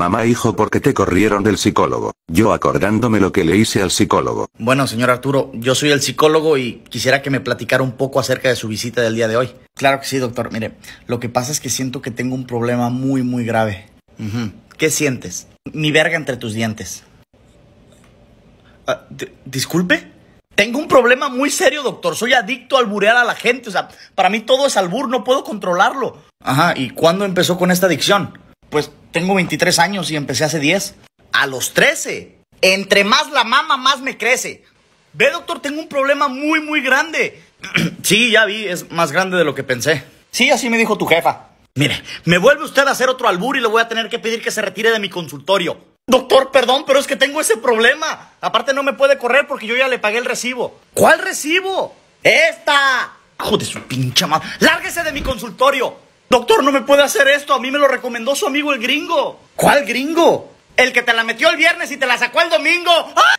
Mamá hijo, ¿por qué te corrieron del psicólogo? Yo acordándome lo que le hice al psicólogo. Bueno, señor Arturo, yo soy el psicólogo y quisiera que me platicara un poco acerca de su visita del día de hoy. Claro que sí, doctor. Mire, lo que pasa es que siento que tengo un problema muy, muy grave. ¿Qué sientes? Mi verga entre tus dientes. Ah, ¿Disculpe? Tengo un problema muy serio, doctor. Soy adicto al alburear a la gente. O sea, para mí todo es albur, no puedo controlarlo. Ajá, ¿y cuándo empezó con esta adicción? pues tengo 23 años y empecé hace 10. A los 13. Entre más la mama, más me crece. Ve, doctor, tengo un problema muy, muy grande. sí, ya vi, es más grande de lo que pensé. Sí, así me dijo tu jefa. Mire, me vuelve usted a hacer otro albur y le voy a tener que pedir que se retire de mi consultorio. Doctor, perdón, pero es que tengo ese problema. Aparte no me puede correr porque yo ya le pagué el recibo. ¿Cuál recibo? ¡Esta! ¡Hijo de su pincha madre! ¡Lárguese de mi consultorio! Doctor, no me puede hacer esto. A mí me lo recomendó su amigo el gringo. ¿Cuál gringo? El que te la metió el viernes y te la sacó el domingo. ¡Ah!